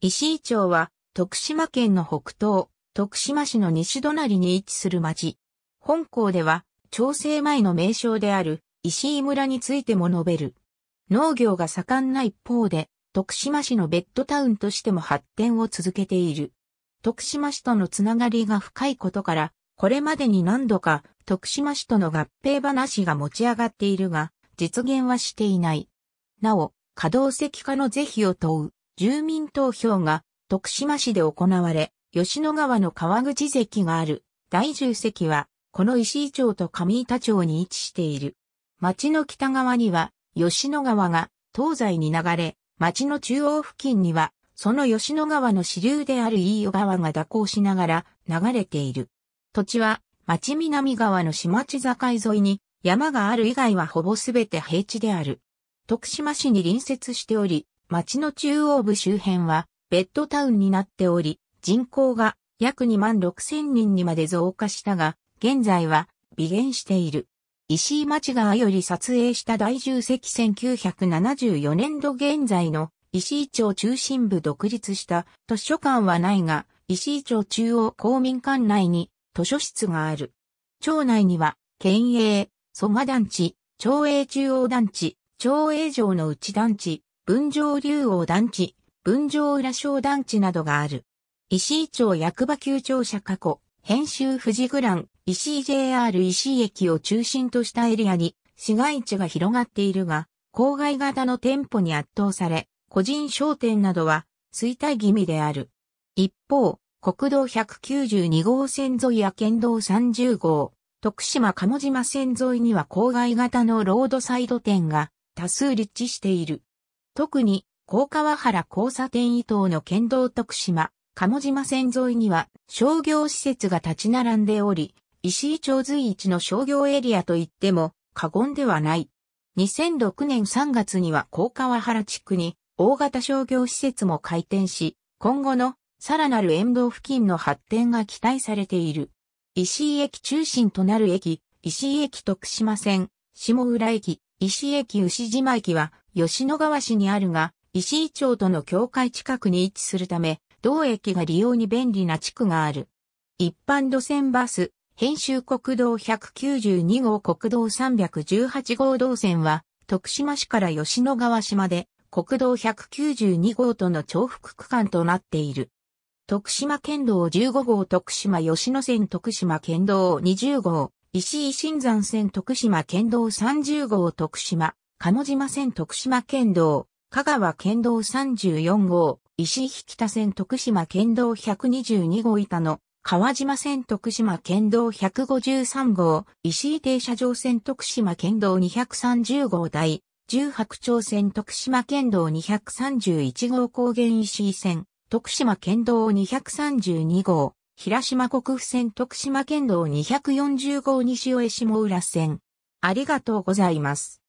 石井町は、徳島県の北東、徳島市の西隣に位置する町。本校では、調整前の名称である石井村についても述べる。農業が盛んな一方で、徳島市のベッドタウンとしても発展を続けている。徳島市とのつながりが深いことから、これまでに何度か徳島市との合併話が持ち上がっているが、実現はしていない。なお、可動石化の是非を問う住民投票が徳島市で行われ、吉野川の川口関がある大十石は、この石井町と上板町に位置している。町の北側には吉野川が東西に流れ、町の中央付近にはその吉野川の支流である飯尾川が蛇行しながら流れている。土地は町南側の市町境沿いに山がある以外はほぼすべて平地である。徳島市に隣接しており、町の中央部周辺はベッドタウンになっており、人口が約2万6千人にまで増加したが、現在は微減している。石井町川より撮影した第重0 1974年度現在の石井町中心部独立した図書館はないが、石井町中央公民館内に図書室がある。町内には、県営、蘇我団地、町営中央団地、町営城の内団地、文城竜王団地、文城浦小団地などがある。石井町役場旧庁舎過去、編集富士グラン、石井 JR 石井駅を中心としたエリアに、市街地が広がっているが、郊外型の店舗に圧倒され、個人商店などは衰退気味である。一方、国道192号線沿いや県道30号、徳島鴨島線沿いには郊外型のロードサイド店が多数立地している。特に、高川原交差点伊東の県道徳島、鴨島線沿いには商業施設が立ち並んでおり、石井町随一の商業エリアといっても過言ではない。2006年3月には高川原地区に大型商業施設も開店し、今後のさらなる沿道付近の発展が期待されている。石井駅中心となる駅、石井駅徳島線、下浦駅、石井駅牛島駅は吉野川市にあるが、石井町との境界近くに位置するため、同駅が利用に便利な地区がある。一般路線バス、編集国道192号国道318号道線は、徳島市から吉野川市まで、国道192号との重複区間となっている。徳島県道15号徳島吉野線徳島県道20号、石井新山線徳島県道30号徳島鴨島線徳島県道、香川県道34号、石井引田線徳島県道122号板の、川島線徳島県道153号、石井停車場線徳島県道230号台、十白町線徳島県道231号高原石井線、徳島県道232号、平島国府線徳島県道240号西尾江下浦線。ありがとうございます。